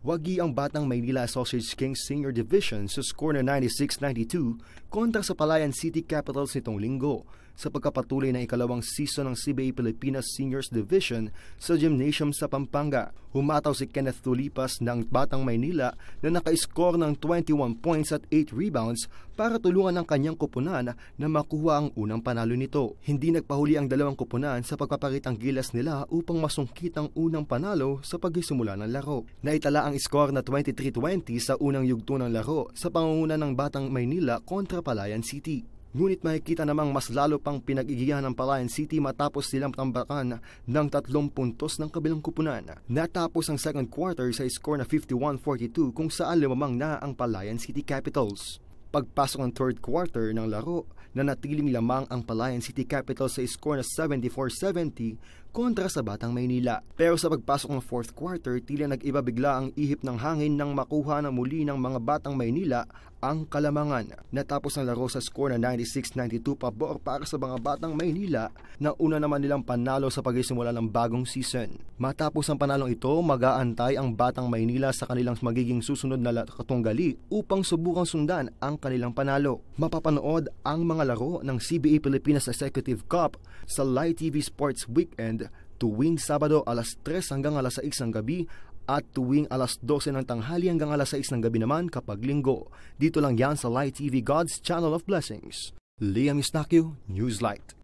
wagi ang batang Maynila Sausage King Senior Division sa score na 96-92 kontra sa Palayan City Capitals nitong linggo sa pagkapatuloy ng ikalawang season ng CBA Pilipinas Seniors Division sa gymnasium sa Pampanga. Humataw si Kenneth Tulipas ng Batang Maynila na nakaiskor ng 21 points at 8 rebounds para tulungan ang kanyang kupunan na makuha ang unang panalo nito. Hindi nagpahuli ang dalawang kupunan sa pagpapakitang gilas nila upang masungkit ang unang panalo sa pagsisimula ng laro. Naitala ang score na 23-20 sa unang yugto ng laro sa pangunguna ng Batang Maynila kontra Palayan City. Ngunit makikita namang mas lalo pang pinag-igihan ng Palayan City matapos silang tambakan ng tatlong puntos ng kabilang kupunan. Natapos ang second quarter sa score na 51-42 kung saan lumamang na ang Palayan City Capitals. Pagpasok ng third quarter ng laro, nanatiling lamang ang Palayan City Capital sa score na 74-70 kontra sa Batang Maynila. Pero sa pagpasok ng fourth quarter, tila nag-iba bigla ang ihip ng hangin nang makuha na muli ng mga Batang Maynila ang kalamangan. Natapos ang laro sa score na 96-92 pabor para sa mga Batang Maynila na una naman nilang panalo sa pagsisimula ng bagong season. Matapos ang panalong ito, mag-aantay ang Batang Maynila sa kanilang magiging susunod na katunggali upang subukang sundan ang kanilang panalo. Mapapanood ang mga laro ng CBA Pilipinas Executive Cup sa Live TV Sports Weekend tuwing Sabado alas 3 hanggang alas 6 ng gabi at tuwing alas 12 ng tanghali hanggang alas 6 ng gabi naman kapag linggo. Dito lang yan sa Light TV God's Channel of Blessings. Liam Istakyo, Newslight.